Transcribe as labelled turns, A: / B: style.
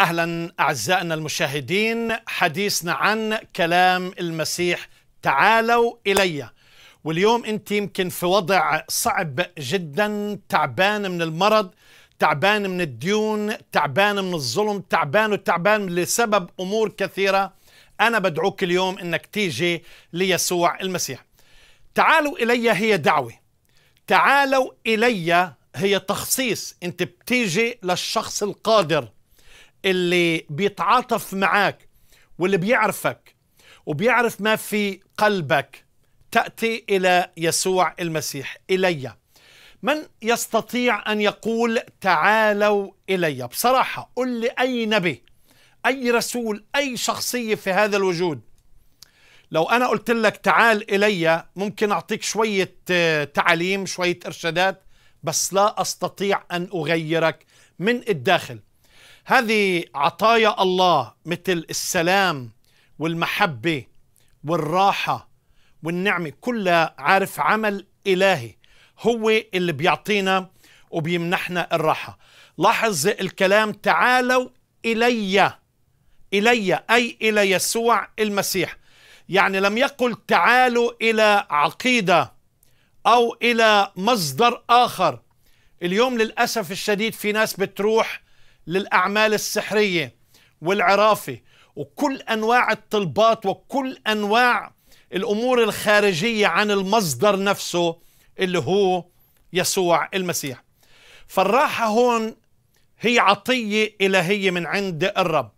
A: اهلا اعزائنا المشاهدين حديثنا عن كلام المسيح تعالوا الي واليوم انت يمكن في وضع صعب جدا تعبان من المرض تعبان من الديون تعبان من الظلم تعبان وتعبان لسبب امور كثيره انا بدعوك اليوم انك تيجي ليسوع المسيح تعالوا الي هي دعوه تعالوا الي هي تخصيص انت بتيجي للشخص القادر اللي بيتعاطف معك واللي بيعرفك وبيعرف ما في قلبك تأتي إلى يسوع المسيح إلي من يستطيع أن يقول تعالوا إلي بصراحة قل لي أي نبي أي رسول أي شخصية في هذا الوجود لو أنا قلت لك تعال إلي ممكن أعطيك شوية آه، تعليم شوية إرشادات بس لا أستطيع أن أغيرك من الداخل هذه عطايا الله مثل السلام والمحبة والراحة والنعمة كلها عارف عمل إلهي هو اللي بيعطينا وبيمنحنا الراحة لاحظ الكلام تعالوا إلي إلي أي إلى يسوع المسيح يعني لم يقل تعالوا إلى عقيدة أو إلى مصدر آخر اليوم للأسف الشديد في ناس بتروح للأعمال السحرية والعرافة وكل أنواع الطلبات وكل أنواع الأمور الخارجية عن المصدر نفسه اللي هو يسوع المسيح فالراحة هون هي عطية إلهية من عند الرب